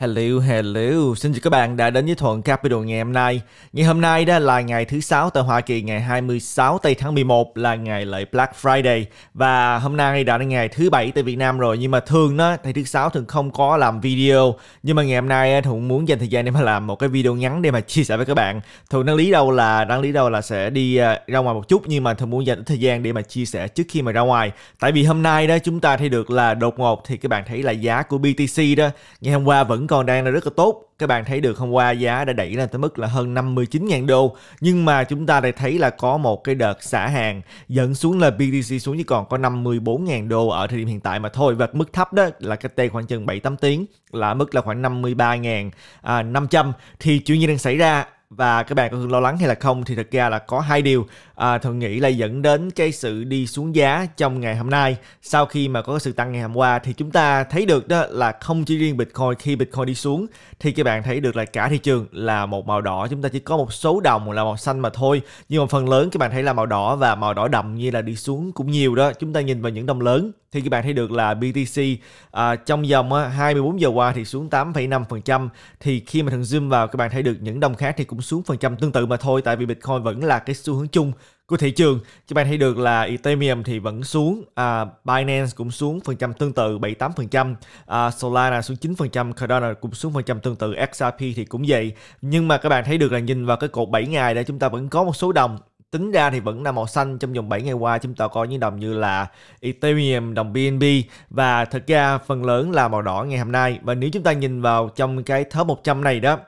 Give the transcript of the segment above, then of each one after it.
Hello, hello, xin chào các bạn đã đến với Thuận Capital ngày hôm nay. Ngày hôm nay đó là ngày thứ sáu tại Hoa Kỳ, ngày 26 tây tháng 11 là ngày lễ Black Friday và hôm nay đã là ngày thứ bảy tại Việt Nam rồi nhưng mà thường đó thì thứ sáu thường không có làm video nhưng mà ngày hôm nay Thuận muốn dành thời gian để mà làm một cái video ngắn để mà chia sẻ với các bạn. Thuận đăng lý đâu là đăng lý đâu là sẽ đi à, ra ngoài một chút nhưng mà Thuận muốn dành thời gian để mà chia sẻ trước khi mà ra ngoài. Tại vì hôm nay đó chúng ta thấy được là đột ngột thì các bạn thấy là giá của BTC đó ngày hôm qua vẫn còn đang là rất là tốt. Các bạn thấy được hôm qua giá đã đẩy lên tới mức là hơn 59.000 đô. Nhưng mà chúng ta lại thấy là có một cái đợt xả hàng dẫn xuống là BTC xuống chỉ còn có 54.000 đô ở thời điểm hiện tại mà thôi. Và mức thấp đó là cái đây khoảng chừng 7-8 tiếng là mức là khoảng 53.500 à, thì chuyện gì đang xảy ra và các bạn có thường lo lắng hay là không thì thật ra là có hai điều à, thường nghĩ là dẫn đến cái sự đi xuống giá trong ngày hôm nay sau khi mà có sự tăng ngày hôm qua thì chúng ta thấy được đó là không chỉ riêng bitcoin khi bitcoin đi xuống thì các bạn thấy được là cả thị trường là một màu đỏ chúng ta chỉ có một số đồng là màu xanh mà thôi nhưng mà phần lớn các bạn thấy là màu đỏ và màu đỏ đậm như là đi xuống cũng nhiều đó chúng ta nhìn vào những đồng lớn thì các bạn thấy được là BTC à, trong vòng 24 giờ qua thì xuống 8,5% thì khi mà thằng zoom vào các bạn thấy được những đồng khác thì cũng xuống phần trăm tương tự mà thôi tại vì Bitcoin vẫn là cái xu hướng chung của thị trường các bạn thấy được là Ethereum thì vẫn xuống à, Binance cũng xuống phần trăm tương tự 78% à, Solana xuống 9% Cardano cũng xuống phần trăm tương tự XRP thì cũng vậy nhưng mà các bạn thấy được là nhìn vào cái cột 7 ngày để chúng ta vẫn có một số đồng tính ra thì vẫn là màu xanh trong vòng 7 ngày qua chúng ta coi những đồng như là Ethereum, đồng BNB và thực ra phần lớn là màu đỏ ngày hôm nay và nếu chúng ta nhìn vào trong cái top 100 này đó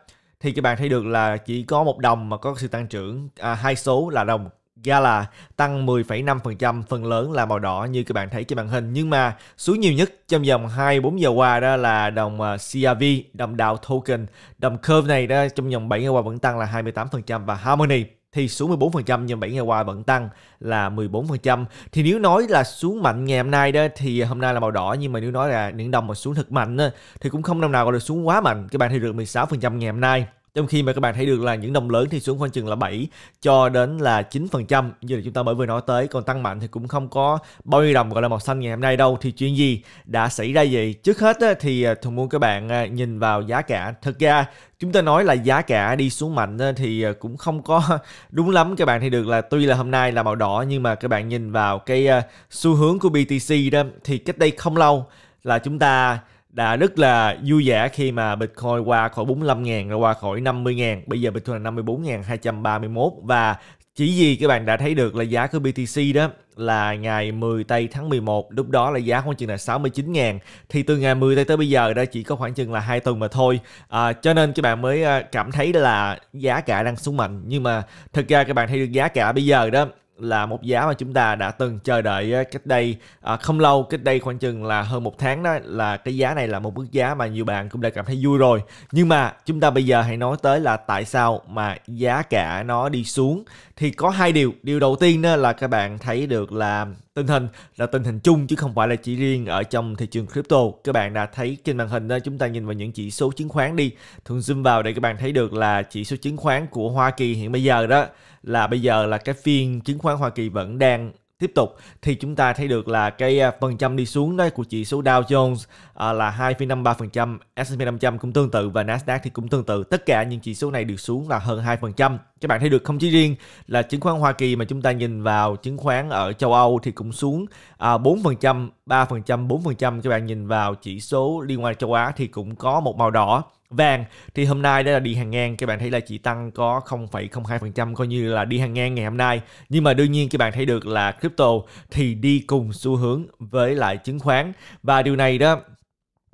thì các bạn thấy được là chỉ có một đồng mà có sự tăng trưởng à, hai số là đồng Gala tăng 10,5% phần lớn là màu đỏ như các bạn thấy trên màn hình nhưng mà xuống nhiều nhất trong vòng 24 giờ qua đó là đồng à, CRV, đồng đào token, đồng curve này đó trong vòng 7 ngày qua vẫn tăng là 28% và Harmony thì xuống 14% nhưng 7 ngày qua vẫn tăng là 14%. Thì nếu nói là xuống mạnh ngày hôm nay đó thì hôm nay là màu đỏ nhưng mà nếu nói là những đồng mà xuống thật mạnh đó, thì cũng không năm nào gọi là xuống quá mạnh. Các bạn thì được 16% ngày hôm nay trong khi mà các bạn thấy được là những đồng lớn thì xuống khoảng chừng là 7 cho đến là 9% như là chúng ta mới vừa nói tới còn tăng mạnh thì cũng không có bao nhiêu đồng gọi là màu xanh ngày hôm nay đâu thì chuyện gì đã xảy ra vậy trước hết thì à, thường muốn các bạn à, nhìn vào giá cả thực ra chúng ta nói là giá cả đi xuống mạnh thì à, cũng không có đúng lắm các bạn thì được là tuy là hôm nay là màu đỏ nhưng mà các bạn nhìn vào cái xu hướng của BTC đó thì cách đây không lâu là chúng ta đã rất là vui vẻ khi mà Bitcoin qua khỏi 45 000 rồi qua khỏi 50 000 Bây giờ Bitcoin là 54.231 và chỉ vì các bạn đã thấy được là giá của BTC đó là ngày 10 tây tháng 11 lúc đó là giá khoảng chừng là 69 000 thì từ ngày 10 tây tới bây giờ đã chỉ có khoảng chừng là hai tuần mà thôi à, cho nên các bạn mới à, cảm thấy là giá cả đang xuống mạnh nhưng mà thực ra các bạn thấy được giá cả bây giờ đó là một giá mà chúng ta đã từng chờ đợi cách đây à, không lâu cách đây khoảng chừng là hơn một tháng đó là cái giá này là một mức giá mà nhiều bạn cũng đã cảm thấy vui rồi nhưng mà chúng ta bây giờ hãy nói tới là tại sao mà giá cả nó đi xuống thì có hai điều điều đầu tiên đó là các bạn thấy được là tình hình là tình hình chung chứ không phải là chỉ riêng ở trong thị trường crypto các bạn đã thấy trên màn hình đó chúng ta nhìn vào những chỉ số chứng khoán đi thường zoom vào để các bạn thấy được là chỉ số chứng khoán của Hoa Kỳ hiện bây giờ đó là bây giờ là cái phiên chứng khoán Hoa Kỳ vẫn đang tiếp tục thì chúng ta thấy được là cái à, phần trăm đi xuống đó của chỉ số Dow Jones à, là 2,53%, S&P 500 cũng tương tự và Nasdaq thì cũng tương tự. Tất cả những chỉ số này được xuống là hơn 2%. Các bạn thấy được không chỉ riêng là chứng khoán Hoa Kỳ mà chúng ta nhìn vào chứng khoán ở châu Âu thì cũng xuống à, 4%, 3%, 4%. Các bạn nhìn vào chỉ số liên quan châu Á thì cũng có một màu đỏ Vàng thì hôm nay đó là đi hàng ngang các bạn thấy là chỉ tăng có 0,02% coi như là đi hàng ngang ngày hôm nay. Nhưng mà đương nhiên các bạn thấy được là crypto thì đi cùng xu hướng với lại chứng khoán và điều này đó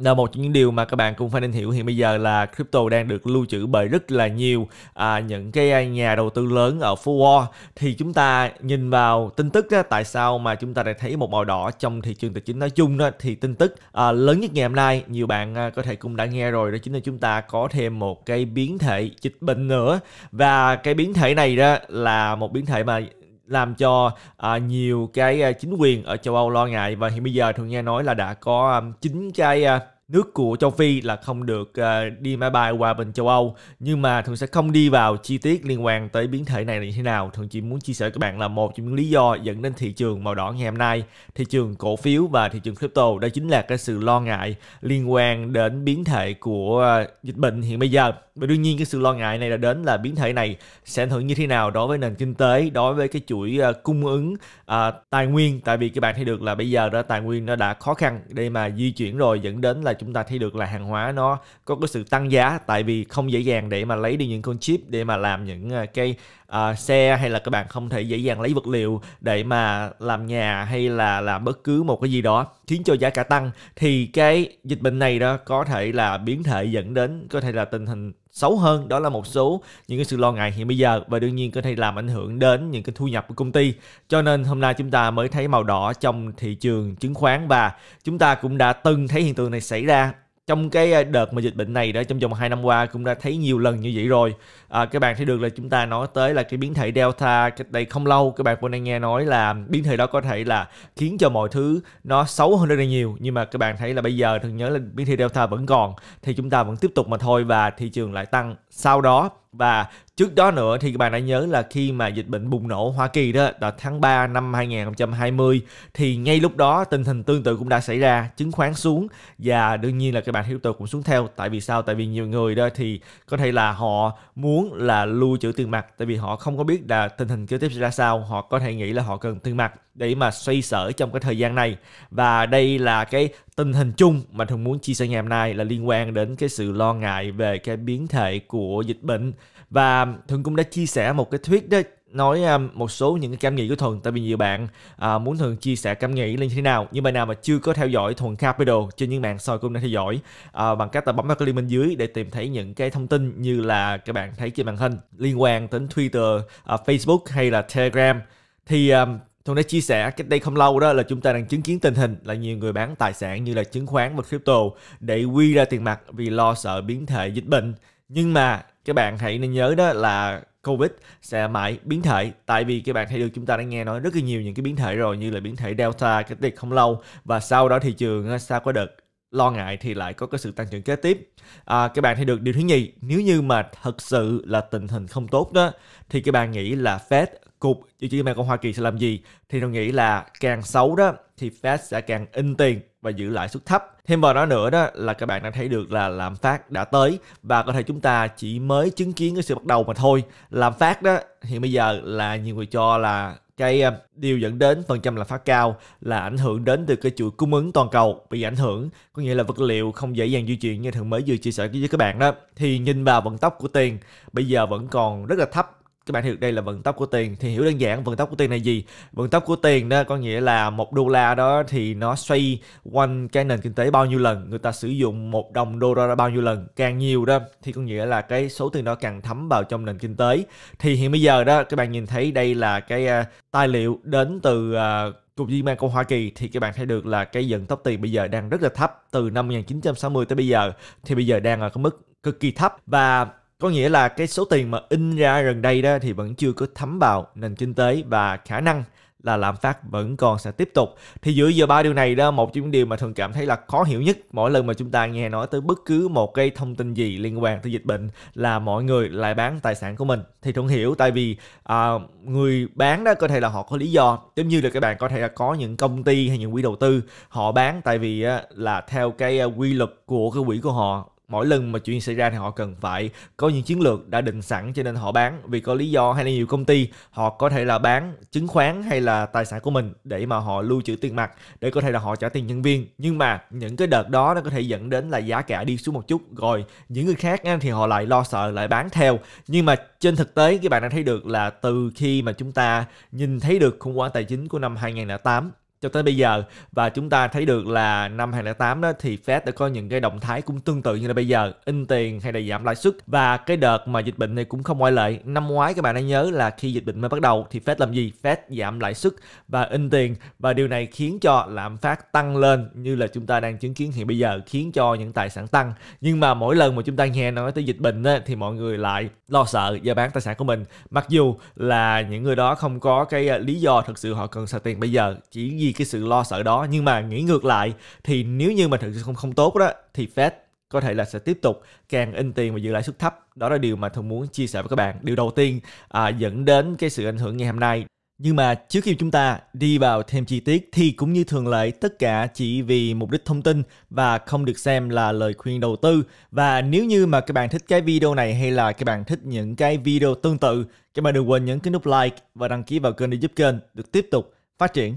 là một trong những điều mà các bạn cũng phải nên hiểu hiện bây giờ là crypto đang được lưu trữ bởi rất là nhiều à, những cái nhà đầu tư lớn ở phố Wall thì chúng ta nhìn vào tin tức á, tại sao mà chúng ta lại thấy một màu đỏ trong thị trường tài chính nói chung đó thì tin tức à, lớn nhất ngày hôm nay nhiều bạn à, có thể cũng đã nghe rồi đó chính là chúng ta có thêm một cái biến thể dịch bệnh nữa và cái biến thể này đó là một biến thể mà làm cho à, nhiều cái à, chính quyền ở châu Âu lo ngại và hiện bây giờ thường nghe nói là đã có à, chín cái à, nước của châu Phi là không được uh, đi máy bay qua bên châu Âu nhưng mà thường sẽ không đi vào chi tiết liên quan tới biến thể này là như thế nào thường chỉ muốn chia sẻ các bạn là một trong những lý do dẫn đến thị trường màu đỏ ngày hôm nay thị trường cổ phiếu và thị trường crypto đó chính là cái sự lo ngại liên quan đến biến thể của uh, dịch bệnh hiện bây giờ và đương nhiên cái sự lo ngại này là đến là biến thể này sẽ ảnh hưởng như thế nào đối với nền kinh tế đối với cái chuỗi uh, cung ứng uh, tài nguyên tại vì các bạn thấy được là bây giờ đó tài nguyên nó đã khó khăn để mà di chuyển rồi dẫn đến là chúng ta thấy được là hàng hóa nó có cái sự tăng giá tại vì không dễ dàng để mà lấy đi những con chip để mà làm những uh, cái uh, xe hay là các bạn không thể dễ dàng lấy vật liệu để mà làm nhà hay là làm bất cứ một cái gì đó khiến cho giá cả tăng thì cái dịch bệnh này đó có thể là biến thể dẫn đến có thể là tình hình xấu hơn đó là một số những cái sự lo ngại hiện bây giờ và đương nhiên có thể làm ảnh hưởng đến những cái thu nhập của công ty cho nên hôm nay chúng ta mới thấy màu đỏ trong thị trường chứng khoán và chúng ta cũng đã từng thấy hiện tượng này xảy ra trong cái à, đợt mà dịch bệnh này đó trong vòng 2 năm qua cũng đã thấy nhiều lần như vậy rồi à, các bạn thấy được là chúng ta nói tới là cái biến thể delta cách đây không lâu các bạn cũng đang nghe nói là biến thể đó có thể là khiến cho mọi thứ nó xấu hơn rất là nhiều nhưng mà các bạn thấy là bây giờ thường nhớ là biến thể delta vẫn còn thì chúng ta vẫn tiếp tục mà thôi và thị trường lại tăng sau đó và trước đó nữa thì các bạn đã nhớ là khi mà dịch bệnh bùng nổ Hoa Kỳ đó vào tháng 3 năm 2020 thì ngay lúc đó tình hình tương tự cũng đã xảy ra chứng khoán xuống và đương nhiên là các bạn hiểu tôi cũng xuống theo tại vì sao tại vì nhiều người đó thì có thể là họ muốn là lưu trữ tiền mặt tại vì họ không có biết là tình hình kế tiếp sẽ ra sao họ có thể nghĩ là họ cần tiền mặt để mà xoay sở trong cái thời gian này và đây là cái tình hình chung mà thường muốn chia sẻ ngày hôm nay là liên quan đến cái sự lo ngại về cái biến thể của dịch bệnh và thường cũng đã chia sẻ một cái thuyết đó nói à, một số những cái cảm nghĩ của thuần tại vì nhiều bạn à, muốn thường chia sẻ cảm nghĩ lên thế nào nhưng mà nào mà chưa có theo dõi thuần capital trên những mạng soi cũng đã theo dõi à, bằng cách là bấm vào cái link bên dưới để tìm thấy những cái thông tin như là các bạn thấy trên màn hình liên quan đến twitter à, facebook hay là telegram thì um, Thuận đã chia sẻ cách đây không lâu đó là chúng ta đang chứng kiến tình hình là nhiều người bán tài sản như là chứng khoán và crypto để quy ra tiền mặt vì lo sợ biến thể dịch bệnh. Nhưng mà các bạn hãy nên nhớ đó là Covid sẽ mãi biến thể tại vì các bạn thấy được chúng ta đã nghe nói rất là nhiều những cái biến thể rồi như là biến thể Delta cách đây không lâu và sau đó thị trường sao ờ, có đợt lo ngại thì lại có cái sự tăng trưởng kế tiếp. À, các bạn thấy được điều thứ nhì, nếu như mà thật sự là tình hình không tốt đó, thì các bạn nghĩ là Fed cục dự trữ mẹ cộng hòa kỳ sẽ làm gì thì tôi nghĩ là càng xấu đó thì Fed sẽ càng in tiền và giữ lãi suất thấp thêm vào đó nữa đó là các bạn đã thấy được là lạm phát đã tới và có thể chúng ta chỉ mới chứng kiến cái sự bắt đầu mà thôi lạm phát đó hiện bây giờ là nhiều người cho là cái à, điều dẫn đến phần trăm lạm phát cao là ảnh hưởng đến từ cái chuỗi cung ứng toàn cầu bị ảnh hưởng có nghĩa là vật liệu không dễ dàng di chuyển như thường mới vừa chia sẻ với các bạn đó thì nhìn vào vận tốc của tiền bây giờ vẫn còn rất là thấp các bạn hiểu đây là vận tốc của tiền thì hiểu đơn giản vận tốc của tiền là gì vận tốc của tiền đó có nghĩa là một đô la đó thì nó xoay quanh cái nền kinh tế bao nhiêu lần người ta sử dụng một đồng đô la bao nhiêu lần càng nhiều đó thì có nghĩa là cái số tiền đó càng thấm vào trong nền kinh tế thì hiện bây giờ đó các bạn nhìn thấy đây là cái uh, tài liệu đến từ uh, cục Liên bang của Hoa Kỳ thì các bạn thấy được là cái dần tốc tiền bây giờ đang rất là thấp từ năm 1960 tới bây giờ thì bây giờ đang ở cái mức cực kỳ thấp và có nghĩa là cái số tiền mà in ra gần đây đó thì vẫn chưa có thấm vào nền kinh tế và khả năng là lạm phát vẫn còn sẽ tiếp tục. Thì dựa vào ba điều này đó, một trong những điều mà thường cảm thấy là khó hiểu nhất mỗi lần mà chúng ta nghe nói tới bất cứ một cái thông tin gì liên quan tới dịch bệnh là mọi người lại bán tài sản của mình. Thì thường hiểu tại vì à, người bán đó có thể là họ có lý do, giống như là các bạn có thể là có những công ty hay những quỹ đầu tư họ bán tại vì là theo cái à, quy luật của cái quỹ của họ mỗi lần mà chuyện xảy ra thì họ cần phải có những chiến lược đã định sẵn cho nên họ bán vì có lý do hay là nhiều công ty họ có thể là bán chứng khoán hay là tài sản của mình để mà họ lưu trữ tiền mặt để có thể là họ trả tiền nhân viên nhưng mà những cái đợt đó nó có thể dẫn đến là giá cả đi xuống một chút rồi những người khác thì họ lại lo sợ lại bán theo nhưng mà trên thực tế các bạn đã thấy được là từ khi mà chúng ta nhìn thấy được khủng hoảng tài chính của năm 2008 cho tới bây giờ và chúng ta thấy được là năm 2008 đó thì Fed đã có những cái động thái cũng tương tự như là bây giờ in tiền hay là giảm lãi suất và cái đợt mà dịch bệnh này cũng không ngoại lệ năm ngoái các bạn đã nhớ là khi dịch bệnh mới bắt đầu thì Fed làm gì Fed giảm lãi suất và in tiền và điều này khiến cho lạm phát tăng lên như là chúng ta đang chứng kiến hiện bây giờ khiến cho những tài sản tăng nhưng mà mỗi lần mà chúng ta nghe nói tới dịch bệnh á, thì mọi người lại lo sợ và bán tài sản của mình mặc dù là những người đó không có cái à, lý do thực sự họ cần xài tiền bây giờ chỉ vì cái sự lo sợ đó nhưng mà nghĩ ngược lại thì nếu như mà thực sự không không tốt đó thì Fed có thể là sẽ tiếp tục càng in tiền và giữ lãi suất thấp đó là điều mà tôi muốn chia sẻ với các bạn điều đầu tiên à, dẫn đến cái sự ảnh hưởng ngày hôm nay nhưng mà trước khi chúng ta đi vào thêm chi tiết thì cũng như thường lệ tất cả chỉ vì mục đích thông tin và không được xem là lời khuyên đầu tư. Và nếu như mà các bạn thích cái video này hay là các bạn thích những cái video tương tự, các bạn đừng quên nhấn cái nút like và đăng ký vào kênh để giúp kênh được tiếp tục phát triển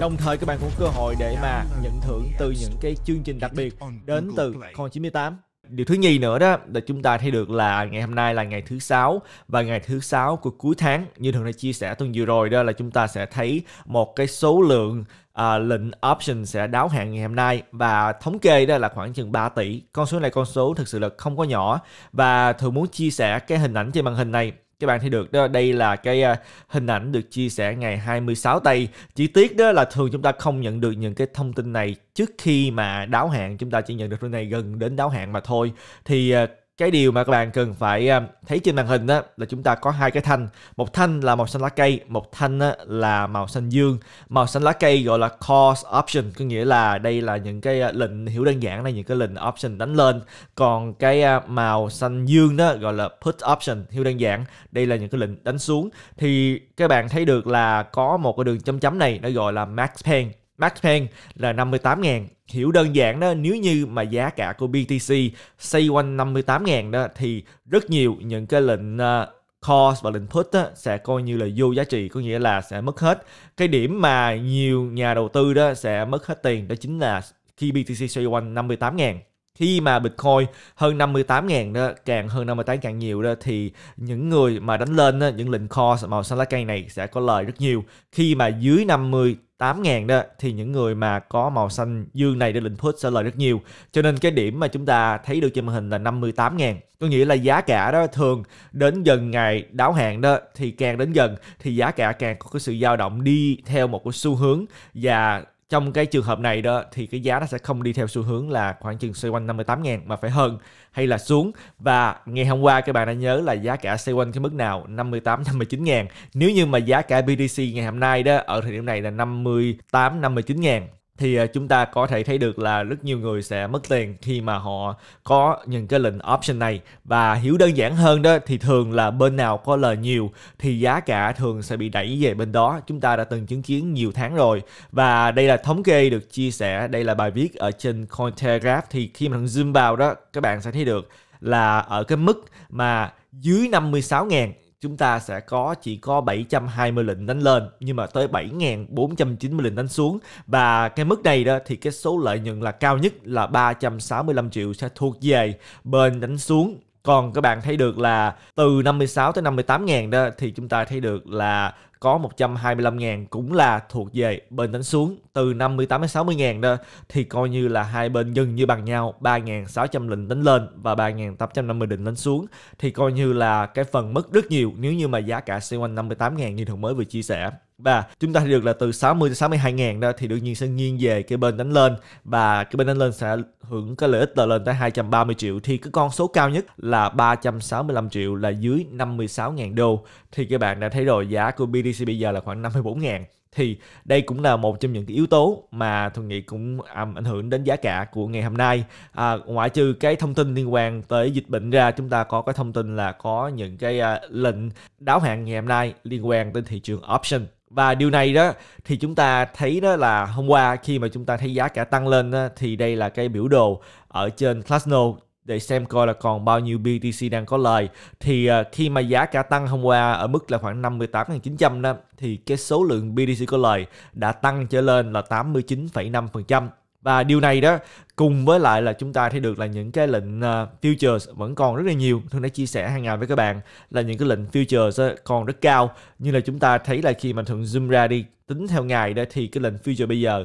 Đồng thời các bạn cũng cơ hội để mà nhận thưởng từ những cái chương trình đặc biệt đến từ Con 98. Điều thứ nhì nữa đó là chúng ta thấy được là ngày hôm nay là ngày thứ sáu và ngày thứ sáu của cuối tháng như thường đã chia sẻ tuần vừa rồi đó là chúng ta sẽ thấy một cái số lượng à, lệnh option sẽ đáo hạn ngày hôm nay và thống kê đó là khoảng chừng 3 tỷ. Con số này con số thực sự là không có nhỏ và thường muốn chia sẻ cái hình ảnh trên màn hình này các bạn thấy được đó đây là cái ờ, hình ảnh được chia sẻ ngày 26 tây chi tiết đó là thường chúng ta không nhận được những cái thông tin này trước khi mà đáo hạn chúng ta chỉ nhận được thông tin này gần đến đáo hạn mà thôi thì ờ, cái điều mà các bạn cần phải à, thấy trên màn hình đó là chúng ta có hai cái thanh một thanh là màu xanh lá cây một thanh là màu xanh dương màu xanh lá cây gọi là course option có nghĩa là đây là những cái à, lệnh hiểu đơn giản là những cái lệnh option đánh lên còn cái à, màu xanh dương đó gọi là put option hiểu đơn giản đây là những cái lệnh đánh xuống thì các bạn thấy được là có một cái đường chấm chấm này nó gọi là max pain Max Payne là 58 ngàn Hiểu đơn giản đó, nếu như mà giá cả của BTC xoay quanh 58 ngàn đó thì rất nhiều những cái lệnh uh, cost và lệnh put á, sẽ coi như là vô giá trị có nghĩa là sẽ mất hết cái điểm mà nhiều nhà đầu tư đó sẽ mất hết tiền đó chính là khi BTC xoay quanh 58 ngàn khi mà Bitcoin hơn 58.000 đó, càng hơn 58 càng nhiều đó thì những người mà đánh lên đó, những lệnh call màu xanh lá cây này sẽ có lời rất nhiều. Khi mà dưới 58 000 đó thì những người mà có màu xanh dương này để lệnh put sẽ lời rất nhiều. Cho nên cái điểm mà chúng ta thấy được trên màn hình là 58.000. Có nghĩa là giá cả đó thường đến dần ngày đáo hạn đó thì càng đến dần thì giá cả càng có cái sự dao động đi theo một cái xu hướng và trong cái trường hợp này đó thì cái giá nó sẽ không đi theo xu hướng là khoảng chừng xoay quanh 58 ngàn mà phải hơn hay là xuống và ngày hôm qua các bạn đã nhớ là giá cả xoay quanh cái mức nào 58 59 ngàn nếu như mà giá cả BTC ngày hôm nay đó ở thời điểm này là 58 59 ngàn thì ờ, chúng ta có thể thấy được là rất nhiều người sẽ mất tiền khi mà họ có những cái lệnh option này và hiểu đơn giản hơn đó thì thường là bên nào có lời nhiều thì giá cả thường sẽ bị đẩy về bên đó chúng ta đã từng chứng kiến nhiều tháng rồi và đây là thống kê được chia sẻ đây là bài viết ở trên Cointelegraph thì khi mà zoom vào đó các bạn sẽ thấy được là ở cái mức mà dưới 56.000 chúng ta sẽ có chỉ có 720 lệnh đánh lên nhưng mà tới 7.490 lệnh đánh xuống và cái mức này đó thì cái số lợi nhuận là cao nhất là 365 triệu sẽ thuộc về bên đánh xuống còn các bạn thấy được là từ 56 tới 58 ngàn đó thì chúng ta thấy được là có 125 ngàn cũng là thuộc về bên đánh xuống từ 58 đến 60 ngàn đó thì coi như là hai bên dừng như bằng nhau 3.600 lệnh đánh lên và 3.850 định đánh xuống thì coi như là cái phần mất rất nhiều nếu như mà giá cả xoay quanh 58 ngàn như thường mới vừa chia sẻ và chúng ta thì được là từ 60 đến 62 ngàn đó thì đương nhiên sẽ nghiêng về cái bên đánh lên và cái bên đánh lên sẽ hưởng cái lợi ích là lên tới 230 triệu thì cái con số cao nhất là 365 triệu là dưới 56 ngàn đô thì các bạn đã thấy rồi giá của BTC bây giờ là khoảng 54 ngàn thì đây cũng là một trong những cái yếu tố mà tôi nghĩ cũng um, ảnh hưởng đến giá cả của ngày hôm nay à, ngoại trừ cái thông tin liên quan tới dịch bệnh ra chúng ta có cái thông tin là có những cái à, lệnh đáo hạn ngày hôm nay liên quan tới thị trường option và điều này đó thì chúng ta thấy đó là hôm qua khi mà chúng ta thấy giá cả tăng lên đó, thì đây là cái biểu đồ ở trên Classno để xem coi là còn bao nhiêu BTC đang có lời thì ờ, khi mà giá cả tăng hôm qua ở mức là khoảng 58.900 thì cái số lượng BTC có lời đã tăng trở lên là 89,5% và điều này đó cùng với lại là chúng ta thấy được là những cái lệnh à, futures vẫn còn rất là nhiều thương đã chia sẻ hàng ngày với các bạn là những cái lệnh futures còn rất cao nhưng là chúng ta thấy là khi mà thường zoom ra đi tính theo ngày đó thì cái lệnh future bây giờ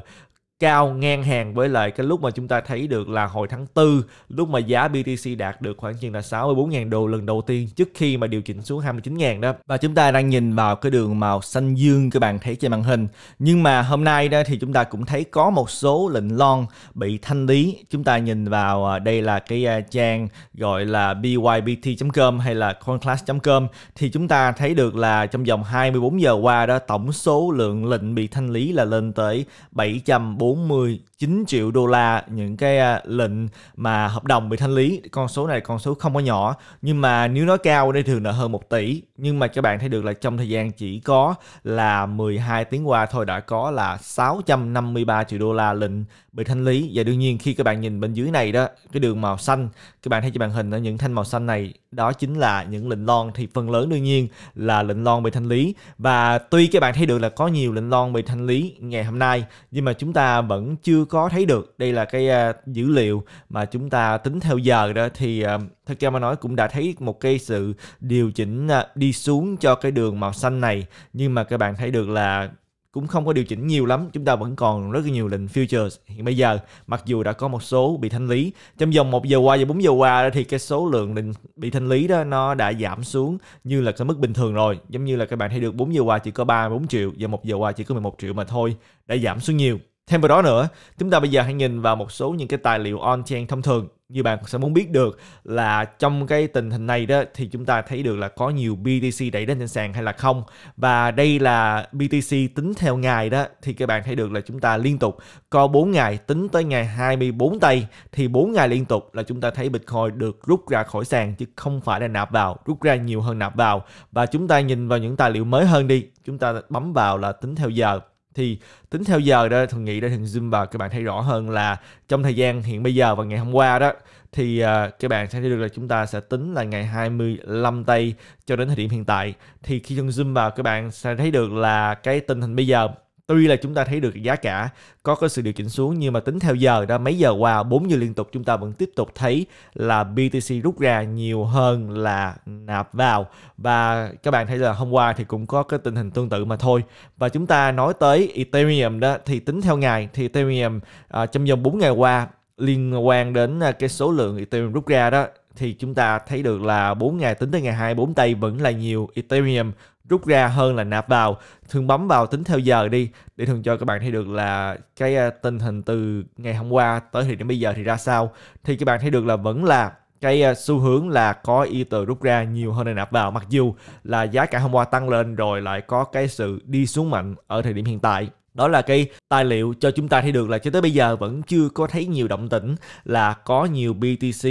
cao ngang hàng với lại cái lúc mà chúng ta thấy được là hồi tháng 4 lúc mà giá BTC đạt được khoảng chừng là 64.000 đô lần đầu tiên trước khi mà điều chỉnh xuống 29.000 đó. Và chúng ta đang nhìn vào cái đường màu xanh dương các bạn thấy trên màn hình. Nhưng mà hôm nay đó thì chúng ta cũng thấy có một số lệnh lon bị thanh lý. Chúng ta nhìn vào à, đây là cái à, trang gọi là bybt.com hay là coinclass.com thì chúng ta thấy được là trong vòng 24 giờ qua đó tổng số lượng lệnh bị thanh lý là lên tới 740 40 9 triệu đô la những cái à, lệnh mà hợp đồng bị thanh lý con số này con số không có nhỏ nhưng mà nếu nó cao đây thường là hơn 1 tỷ nhưng mà các bạn thấy được là trong thời gian chỉ có là 12 tiếng qua thôi đã có là 653 triệu đô la lệnh bị thanh lý và đương nhiên khi các bạn nhìn bên dưới này đó cái đường màu xanh các bạn thấy trên màn hình ở những thanh màu xanh này đó chính là những lệnh lon thì phần lớn đương nhiên là lệnh lon bị thanh lý và tuy các bạn thấy được là có nhiều lệnh lon bị thanh lý ngày hôm nay nhưng mà chúng ta vẫn chưa có thấy được đây là cái uh, dữ liệu mà chúng ta tính theo giờ đó thì uh, à, thật ra mà nói cũng đã thấy một cái sự điều chỉnh uh, đi xuống cho cái đường màu xanh này nhưng mà các bạn thấy được là cũng không có điều chỉnh nhiều lắm chúng ta vẫn còn rất nhiều lệnh futures hiện bây giờ mặc dù đã có một số bị thanh lý trong vòng một giờ qua và 4 giờ qua thì cái số lượng lệnh bị thanh lý đó nó đã giảm xuống như là cái mức bình thường rồi giống như là các bạn thấy được 4 giờ qua chỉ có 3 4 triệu và một giờ qua chỉ có 11 triệu mà thôi đã giảm xuống nhiều Thêm vào đó nữa, chúng ta bây giờ hãy nhìn vào một số những cái tài liệu on-chain thông thường như bạn sẽ muốn biết được là trong cái tình hình này đó thì chúng ta thấy được là có nhiều BTC đẩy đến trên sàn hay là không và đây là BTC tính theo ngày đó thì các bạn thấy được là chúng ta liên tục có 4 ngày tính tới ngày 24 tây thì 4 ngày liên tục là chúng ta thấy Bitcoin được rút ra khỏi sàn chứ không phải là nạp vào rút ra nhiều hơn nạp vào và chúng ta nhìn vào những tài liệu mới hơn đi chúng ta bấm vào là tính theo giờ thì tính theo giờ đó thường nghĩ đó thường zoom vào các bạn thấy rõ hơn là trong thời gian hiện bây giờ và ngày hôm qua đó thì ờ, các bạn sẽ thấy được là chúng ta sẽ tính là ngày 25 tây cho đến thời điểm hiện tại thì khi zoom vào các bạn sẽ thấy được là cái tình hình bây giờ tuy là chúng ta thấy được giá cả có cái sự điều chỉnh xuống nhưng mà tính theo giờ đó mấy giờ qua 4 giờ liên tục chúng ta vẫn tiếp tục thấy là BTC rút ra nhiều hơn là nạp vào và các bạn thấy là hôm qua thì cũng có cái tình hình tương tự mà thôi và chúng ta nói tới Ethereum đó thì tính theo ngày thì Ethereum à, trong vòng 4 ngày qua liên quan đến à, cái số lượng Ethereum rút ra đó thì chúng ta thấy được là 4 ngày tính tới ngày 24 tây vẫn là nhiều Ethereum rút ra hơn là nạp vào thường bấm vào tính theo giờ đi để thường cho các bạn thấy được là cái à, tình hình từ ngày hôm qua tới thì đến bây giờ thì ra sao thì các bạn thấy được là vẫn là cái à, xu hướng là có y từ rút ra nhiều hơn là nạp vào mặc dù là giá cả hôm qua tăng lên rồi lại có cái sự đi xuống mạnh ở thời điểm hiện tại đó là cái tài liệu cho chúng ta thấy được là cho tới bây giờ vẫn chưa có thấy nhiều động tĩnh là có nhiều BTC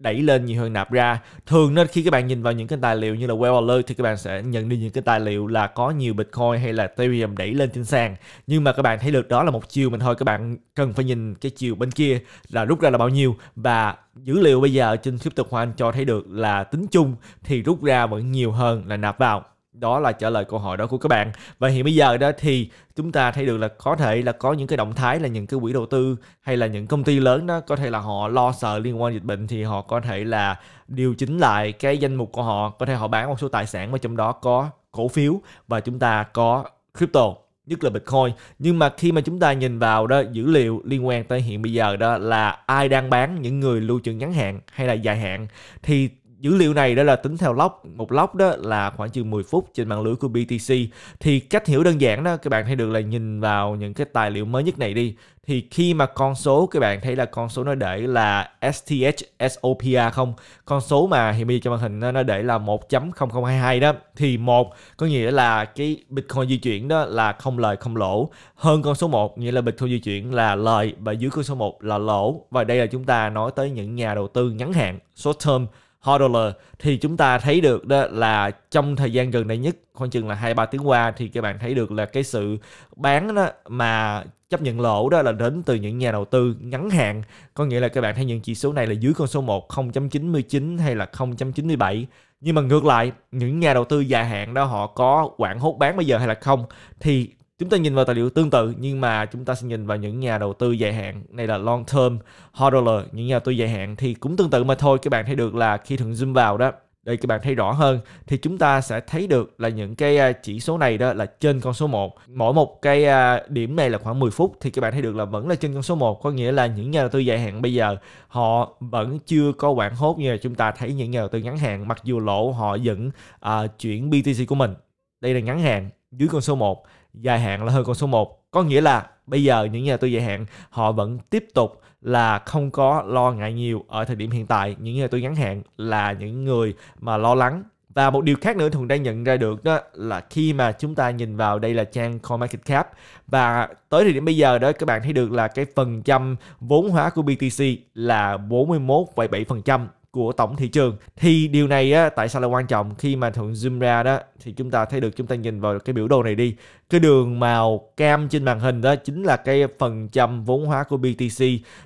đẩy lên nhiều hơn nạp ra thường nên khi các bạn nhìn vào những cái tài liệu như là Well Alert thì các bạn sẽ nhận được những cái tài liệu là có nhiều Bitcoin hay là Ethereum đẩy lên trên sàn nhưng mà các bạn thấy được đó là một chiều mình thôi các bạn cần phải nhìn cái chiều bên kia là rút ra là bao nhiêu và dữ liệu bây giờ trên crypto One cho thấy được là tính chung thì rút ra vẫn nhiều hơn là nạp vào đó là trả lời câu hỏi đó của các bạn và hiện bây giờ đó thì chúng ta thấy được là có thể là có những cái động thái là những cái quỹ đầu tư hay là những công ty lớn đó có thể là họ lo sợ liên quan dịch bệnh thì họ có thể là điều chỉnh lại cái danh mục của họ có thể họ bán một số tài sản mà trong đó có cổ phiếu và chúng ta có crypto nhất là Bitcoin. Nhưng mà khi mà chúng ta nhìn vào đó dữ liệu liên quan tới hiện bây giờ đó là ai đang bán những người lưu trữ ngắn hạn hay là dài hạn thì dữ liệu này đó là tính theo lóc một lóc đó là khoảng chừng 10 phút trên mạng lưới của BTC thì cách hiểu đơn giản đó các bạn thấy được là nhìn vào những cái tài liệu mới nhất này đi thì khi mà con số các bạn thấy là con số nó để là STH SOPA không con số mà hiện bây giờ trên màn hình nó để là 1.0022 đó thì một có nghĩa là cái Bitcoin di chuyển đó là không lời không lỗ hơn con số 1 nghĩa là Bitcoin di chuyển là lời và dưới con số 1 là lỗ và đây là chúng ta nói tới những nhà đầu tư ngắn hạn short term hodler thì chúng ta thấy được đó là trong thời gian gần đây nhất khoảng chừng là hai ba tiếng qua thì các bạn thấy được là cái sự bán đó mà chấp nhận lỗ đó là đến từ những nhà đầu tư ngắn hạn có nghĩa là các bạn thấy những chỉ số này là dưới con số 1 0.99 hay là 0.97 nhưng mà ngược lại những nhà đầu tư dài hạn đó họ có quản hốt bán bây giờ hay là không thì Chúng ta nhìn vào tài liệu tương tự nhưng mà chúng ta sẽ nhìn vào những nhà đầu tư dài hạn này là long term hodler, những nhà đầu tư dài hạn thì cũng tương tự mà thôi. Các bạn thấy được là khi thường zoom vào đó đây các bạn thấy rõ hơn thì chúng ta sẽ thấy được là những cái à, chỉ số này đó là trên con số 1. Mỗi một cái à, điểm này là khoảng 10 phút thì các bạn thấy được là vẫn là trên con số 1 có nghĩa là những nhà đầu tư dài hạn bây giờ họ vẫn chưa có quảng hốt như là chúng ta thấy những nhà đầu tư ngắn hạn mặc dù lỗ họ vẫn uh, chuyển BTC của mình. Đây là ngắn hạn dưới con số 1 dài hạn là hơn con số 1. Có nghĩa là bây giờ những nhà đầu tư dài hạn họ vẫn tiếp tục là không có lo ngại nhiều ở thời điểm hiện tại. Những nhà đầu tư ngắn hạn là những người mà lo lắng và một điều khác nữa Thuận đang nhận ra được đó là khi mà chúng ta nhìn vào đây là trang CoinMarketCap và tới thời điểm bây giờ đó các bạn thấy được là cái phần trăm vốn hóa của BTC là 41,7% của tổng thị trường thì điều này á, tại sao là quan trọng khi mà thuận zoom ra đó thì chúng ta thấy được chúng ta nhìn vào cái biểu đồ này đi cái đường màu cam trên màn hình đó chính là cái phần trăm vốn hóa của BTC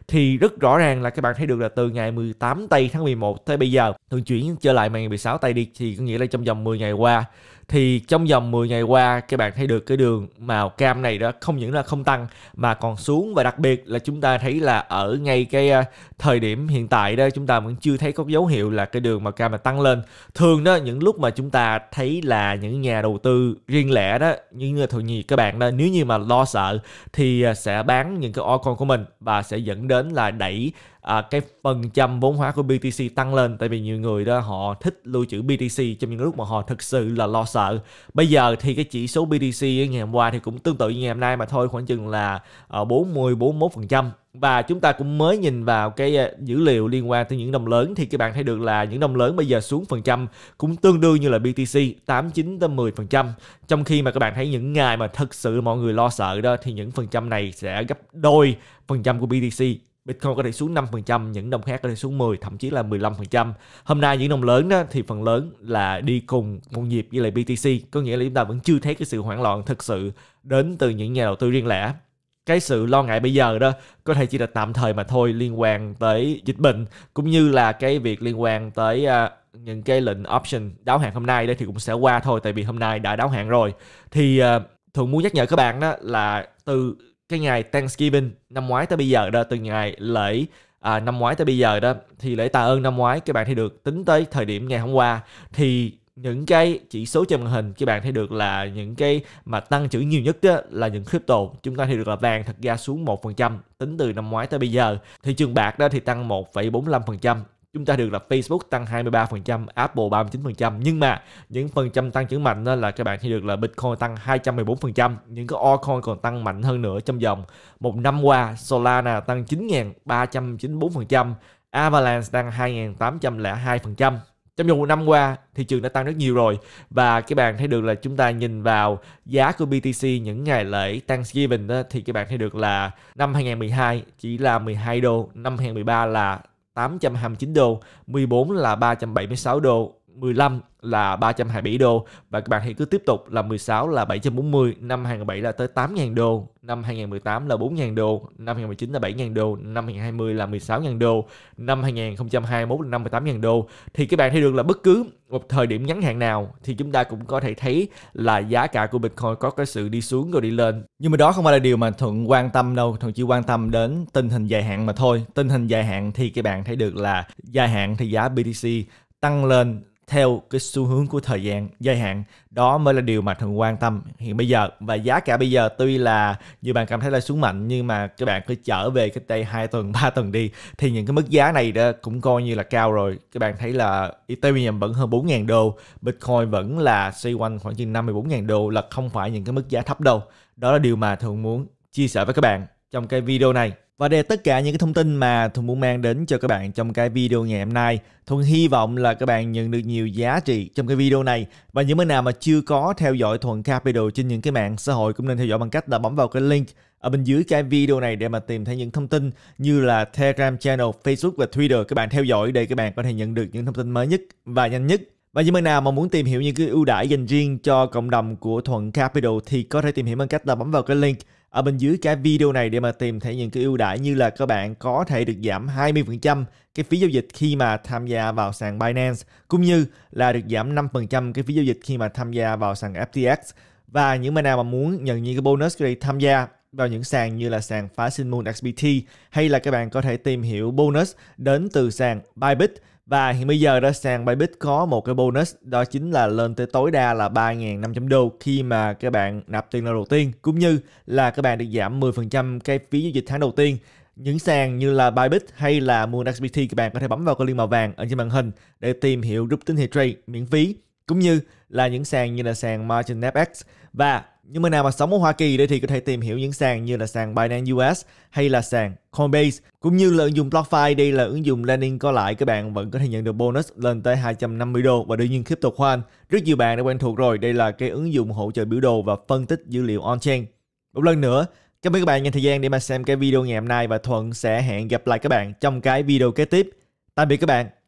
thì rất rõ ràng là các bạn thấy được là từ ngày 18 tây tháng 11 tới bây giờ thường chuyển trở lại ngày 16 tây đi thì có nghĩa là trong vòng 10 ngày qua thì trong vòng 10 ngày qua các bạn thấy được cái đường màu cam này đó không những là không tăng mà còn xuống và đặc biệt là chúng ta thấy là ở ngay cái à, thời điểm hiện tại đó chúng ta vẫn chưa thấy có dấu hiệu là cái đường màu cam mà tăng lên thường đó những lúc mà chúng ta thấy là những nhà đầu tư riêng lẻ đó những người Thổ Nhĩ các bạn đó nếu như mà lo sợ thì à, sẽ bán những cái altcoin của mình và sẽ dẫn đến là đẩy à, cái phần trăm vốn hóa của BTC tăng lên tại vì nhiều người đó họ thích lưu trữ BTC trong những lúc mà họ thực sự là lo sợ bây giờ thì cái chỉ số BTC ngày hôm qua thì cũng tương tự như ngày hôm nay mà thôi khoảng chừng là 40 à, 41 phần trăm và chúng ta cũng mới nhìn vào cái ờ, dữ liệu liên quan tới những đồng lớn thì các bạn thấy được là những đồng lớn bây giờ xuống phần trăm cũng tương đương như là BTC 89 tới 10 phần trăm trong khi mà các bạn thấy những ngày mà thực sự mọi người lo sợ đó thì những phần trăm này sẽ gấp đôi phần trăm của BTC Bitcoin có thể xuống 5%, những đồng khác có thể xuống 10, thậm chí là 15%. Hôm nay những đồng lớn đó thì phần lớn là đi cùng một nhịp với lại BTC, có nghĩa là chúng ta vẫn chưa thấy cái sự hoảng loạn thực sự đến từ những nhà đầu tư riêng lẻ cái sự lo ngại bây giờ đó có thể chỉ là tạm thời mà thôi liên quan tới dịch bệnh cũng như là cái việc liên quan tới uh, những cái lệnh option đáo hạn hôm nay đây thì cũng sẽ qua thôi tại vì hôm nay đã đáo hạn rồi thì uh, à, thường muốn nhắc nhở các bạn đó là từ cái ngày Thanksgiving năm ngoái tới bây giờ đó từ ngày lễ à, năm ngoái tới bây giờ đó thì lễ tạ ơn năm ngoái các bạn thì được tính tới thời điểm ngày hôm qua thì những cái chỉ số trên màn hình các bạn thấy được là những cái mà tăng trưởng nhiều nhất đó, là những crypto chúng ta thấy được là vàng thật ra xuống 1% tính từ năm ngoái tới bây giờ thị trường bạc đó thì tăng 1,45% chúng ta được là Facebook tăng 23%, Apple 39%. Nhưng mà những phần trăm tăng trưởng mạnh đó là các bạn thấy được là Bitcoin tăng 214%, những cái altcoin còn tăng mạnh hơn nữa trong vòng một năm qua. Solana tăng 9.394%, Avalanche tăng 2.802% trong vòng một năm qua thị trường đã tăng rất nhiều rồi và các bạn thấy được là chúng ta nhìn vào giá của BTC những ngày lễ Thanksgiving đó, thì các bạn thấy được là năm 2012 chỉ là 12 đô, năm 2013 là 829 đô, 14 là 376 đô, 15 là 327 đô và các bạn hãy cứ tiếp tục là 16 là 740, năm 2017 là tới 8.000 đô, năm 2018 là 4.000 đô, năm 2019 là 7.000 đô, năm 2020 là 16.000 đô, năm 2021 là 58.000 đô thì các bạn thấy được là bất cứ một thời điểm ngắn hạn nào thì chúng ta cũng có thể thấy là giá cả của Bitcoin có cái sự đi xuống rồi đi lên. Nhưng mà đó không phải là điều mà Thuận quan tâm đâu, Thuận chỉ quan tâm đến tình hình dài hạn mà thôi. Tình hình dài hạn thì các bạn thấy được là dài hạn thì giá BTC tăng lên theo cái xu hướng của thời gian dài hạn đó mới là điều mà thường quan tâm hiện bây giờ và giá cả bây giờ tuy là như bạn cảm thấy là xuống mạnh nhưng mà các bạn cứ trở về cái đây hai tuần 3 tuần đi thì những cái mức giá này đó cũng coi như là cao rồi các bạn thấy là Ethereum vẫn hơn 4.000 đô Bitcoin vẫn là xoay quanh khoảng chừng 54.000 đô là không phải những cái mức giá thấp đâu đó là điều mà thường muốn chia sẻ với các bạn trong cái video này và đây là tất cả những cái thông tin mà Thuận muốn mang đến cho các bạn trong cái video ngày hôm nay. Thuận hy vọng là các bạn nhận được nhiều giá trị trong cái video này. Và những bạn nào mà chưa có theo dõi Thuận Capital trên những cái mạng xã hội cũng nên theo dõi bằng cách là bấm vào cái link ở bên dưới cái video này để mà tìm thấy những thông tin như là Telegram channel, Facebook và Twitter các bạn theo dõi để các bạn có thể nhận được những thông tin mới nhất và nhanh nhất. Và những bạn nào mà muốn tìm hiểu những cái ưu đãi dành riêng cho cộng đồng của Thuận Capital thì có thể tìm hiểu bằng cách là bấm vào cái link ở bên dưới cái video này để mà tìm thấy những cái ưu đãi như là các bạn có thể được giảm 20% cái phí giao dịch khi mà tham gia vào sàn Binance cũng như là được giảm 5% cái phí giao dịch khi mà tham gia vào sàn FTX và những bạn nào mà muốn nhận những cái bonus này tham gia vào những sàn như là sàn Phá Sinh Moon XBT hay là các bạn có thể tìm hiểu bonus đến từ sàn Bybit và hiện bây giờ đó sàn Bybit có một cái bonus đó chính là lên tới tối đa là 3.500 đô khi mà các bạn nạp tiền lần đầu tiên cũng như là các bạn được giảm 10% cái phí giao dịch tháng đầu tiên những sàn như là Bybit hay là MoonXBT các bạn có thể bấm vào cái link màu vàng ở trên màn hình để tìm hiểu rút tín hiệu trade miễn phí cũng như là những sàn như là sàn Margin FX và nhưng mà nào mà sống ở Hoa Kỳ đây thì có thể tìm hiểu những sàn như là sàn Binance US hay là sàn Coinbase. Cũng như là ứng dụng BlockFi đây là ứng dụng lending có lãi các bạn vẫn có thể nhận được bonus lên tới 250 đô và đương nhiên crypto khoan. Rất nhiều bạn đã quen thuộc rồi, đây là cái ứng dụng hỗ trợ biểu đồ và phân tích dữ liệu on-chain. Một lần nữa, cảm ơn các bạn dành thời gian để mà xem cái video ngày hôm nay và Thuận sẽ hẹn gặp lại các bạn trong cái video kế tiếp. Tạm biệt các bạn.